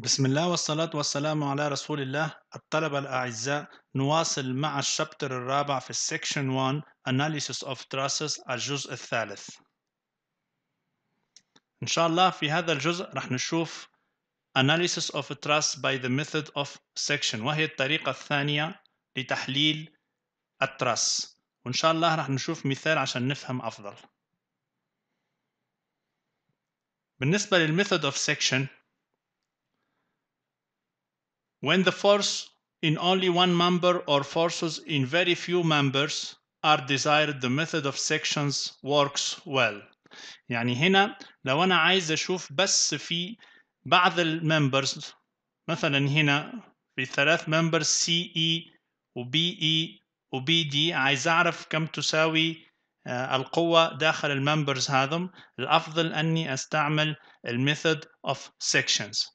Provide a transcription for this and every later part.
بسم الله والصلاة والسلام على رسول الله الطلبة الأعزاء نواصل مع الشابتر الرابع في السكشن 1 Analysis of Trusses الجزء الثالث إن شاء الله في هذا الجزء رح نشوف Analysis of Truss by the Method of Section وهي الطريقة الثانية لتحليل التراس وإن شاء الله رح نشوف مثال عشان نفهم أفضل بالنسبة للميثود of section When the force in only one member or forces in very few members are desired the method of sections works well يعني هنا لو أنا عايز أشوف بس في بعض الممبرز مثلا هنا في ثلاث ممبر سي اي وبي اي وبي دي عايز أعرف كم تساوي آه، القوة داخل الممبرز هذم الأفضل أني أستعمل الميثود of sections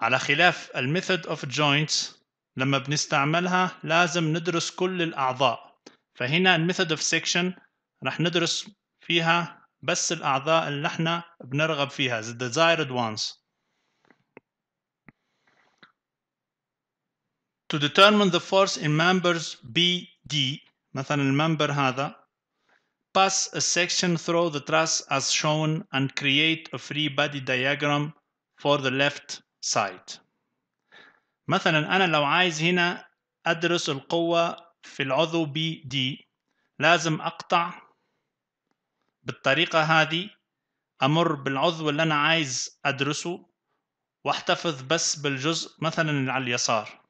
على خلاف الميثود اوف joints لما بنستعملها لازم ندرس كل الأعضاء فهنا الميثود اوف سيكشن راح ندرس فيها بس الأعضاء اللي احنا بنرغب فيها the desired ones to determine the force in members B D مثلا الممبر هذا pass a section through the truss as shown and create a free body diagram for the left سايت مثلا أنا لو عايز هنا أدرس القوة في العضو بي دي لازم أقطع بالطريقة هذه أمر بالعضو اللي أنا عايز أدرسه واحتفظ بس بالجزء مثلا اللي على اليسار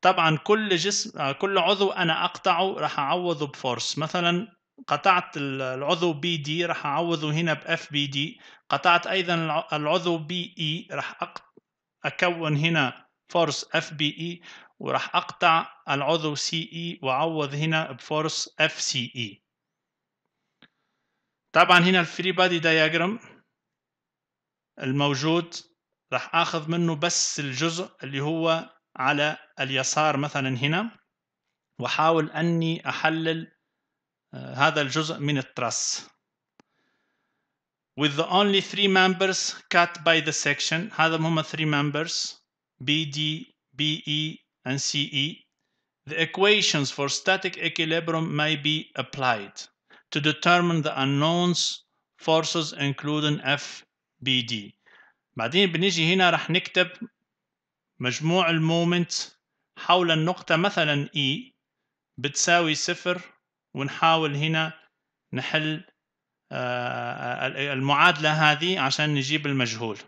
طبعا كل جسم كل عضو أنا أقطعه راح أعوضه بفورس مثلا قطعت العضو بي دي راح اعوضه هنا باف بي دي قطعت ايضا العضو بي اي e، راح اكون هنا فورس اف بي اي وراح اقطع العضو سي اي e واعوض هنا بفورس اف سي اي طبعا هنا الفري بادي دايجرام الموجود راح اخذ منه بس الجزء اللي هو على اليسار مثلا هنا واحاول اني احلل هذا الجزء من التراس with the only three members cut by the section هذا هم three members BD, BE and CE the equations for static equilibrium may be applied to determine the unknowns forces including FBD بعدين بنيجي هنا رح نكتب مجموع المومنت حول النقطة مثلا E بتساوي صفر ونحاول هنا نحل آه، آه، المعادلة هذه عشان نجيب المجهول